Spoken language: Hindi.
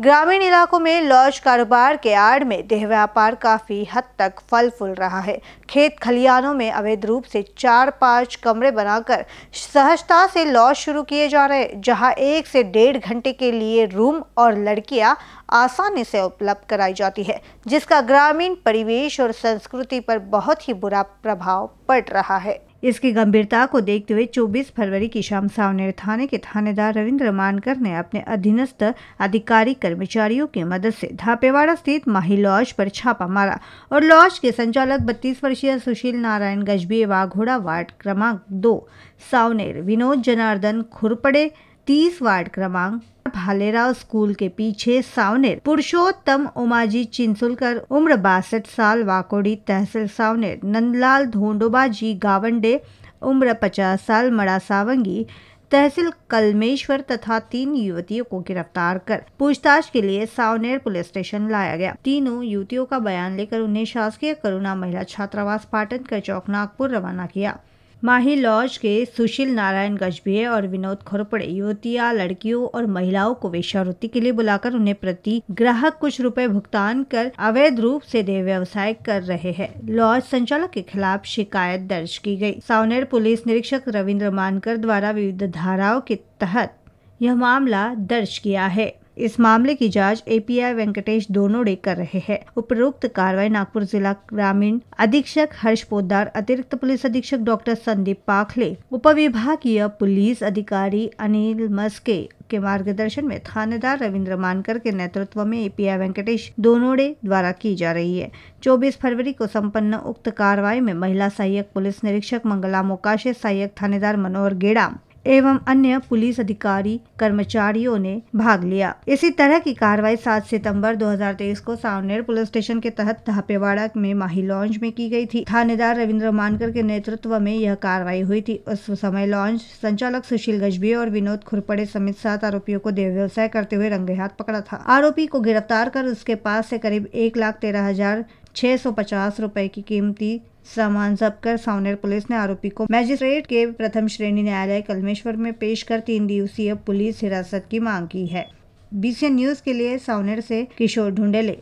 ग्रामीण इलाकों में लॉज कारोबार के आड़ में देह व्यापार काफी हद तक फल फूल रहा है खेत खलियानों में अवैध रूप से चार पांच कमरे बनाकर सहजता से लॉज शुरू किए जा रहे जहां एक से डेढ़ घंटे के लिए रूम और लड़कियां आसानी से उपलब्ध कराई जाती है जिसका ग्रामीण परिवेश और संस्कृति पर बहुत ही बुरा प्रभाव पड़ रहा है इसकी गंभीरता को देखते हुए 24 फरवरी की शाम सावनेर थाने के थानेदार रविंद्र मानकर ने अपने अधीनस्थ अधिकारी कर्मचारियों की मदद से धापेवाड़ा स्थित माही लॉज पर छापा मारा और लॉज के संचालक बत्तीस वर्षीय सुशील नारायण गजबी वाघोड़ा वार्ड क्रमांक दो सावनेर विनोद जनार्दन खुरपड़े तीस वार्ड क्रमांक भालेराव स्कूल के पीछे सावनेर पुरुषोत्तम उमाजी चिंसुलकर उम्र बासठ साल वाकोड़ी तहसील सावनेर नंदलाल धोंडोबा जी गावंडे उम्र पचास साल मड़ा सावंगी तहसील कलमेश्वर तथा तीन युवतियों को गिरफ्तार कर पूछताछ के लिए सावनेर पुलिस स्टेशन लाया गया तीनों युवतियों का बयान लेकर उन्हें शासकीय करुणा महिला छात्रावास पाटन कर चौक नागपुर रवाना किया माही लॉज के सुशील नारायण गजबे और विनोद खोरपड़े युवतिया लड़कियों और महिलाओं को वेश्यावृत्ति के लिए बुलाकर उन्हें प्रति ग्राहक कुछ रुपए भुगतान कर अवैध रूप से देह व्यवसाय कर रहे हैं लॉज संचालक के खिलाफ शिकायत दर्ज की गई सावनेर पुलिस निरीक्षक रविंद्र मानकर द्वारा विविध धाराओं के तहत यह मामला दर्ज किया है इस मामले की जांच एपीआई वेंकटेश दोनोंडे कर रहे हैं उपरोक्त कार्रवाई नागपुर जिला ग्रामीण अधीक्षक हर्ष पोदार अतिरिक्त पुलिस अधीक्षक डॉक्टर संदीप पाखले उप विभागीय पुलिस अधिकारी अनिल मस्के के मार्गदर्शन में थानेदार रविंद्र मानकर के नेतृत्व में एपीआई वेंकटेश दोनोड़े द्वारा की जा रही है 24 फरवरी को संपन्न उक्त कार्रवाई में महिला सहायक पुलिस निरीक्षक मंगला मोकाशे सहायक थानेदार मनोहर गेड़ाम एवं अन्य पुलिस अधिकारी कर्मचारियों ने भाग लिया इसी तरह की कार्रवाई 7 सितंबर 2023 को सावनेर पुलिस स्टेशन के तहत धापेवाड़ा में माही लॉन्च में की गई थी थानेदार रविंद्र मानकर के नेतृत्व में यह कार्रवाई हुई थी उस समय लॉन्च संचालक सुशील गजबी और विनोद खुरपड़े समेत सात आरोपियों को देव व्यवसाय करते हुए रंगे हाथ पकड़ा था आरोपी को गिरफ्तार कर उसके पास से करीब एक लाख तेरह हजार छह सौ पचास रूपए की कीमती सामान जब्त कर सावनेर पुलिस ने आरोपी को मैजिस्ट्रेट के प्रथम श्रेणी न्यायालय कलमेश्वर में पेश कर तीन दिवसीय पुलिस हिरासत की मांग की है बीसीएन न्यूज के लिए सावनेर से किशोर ढूंढेले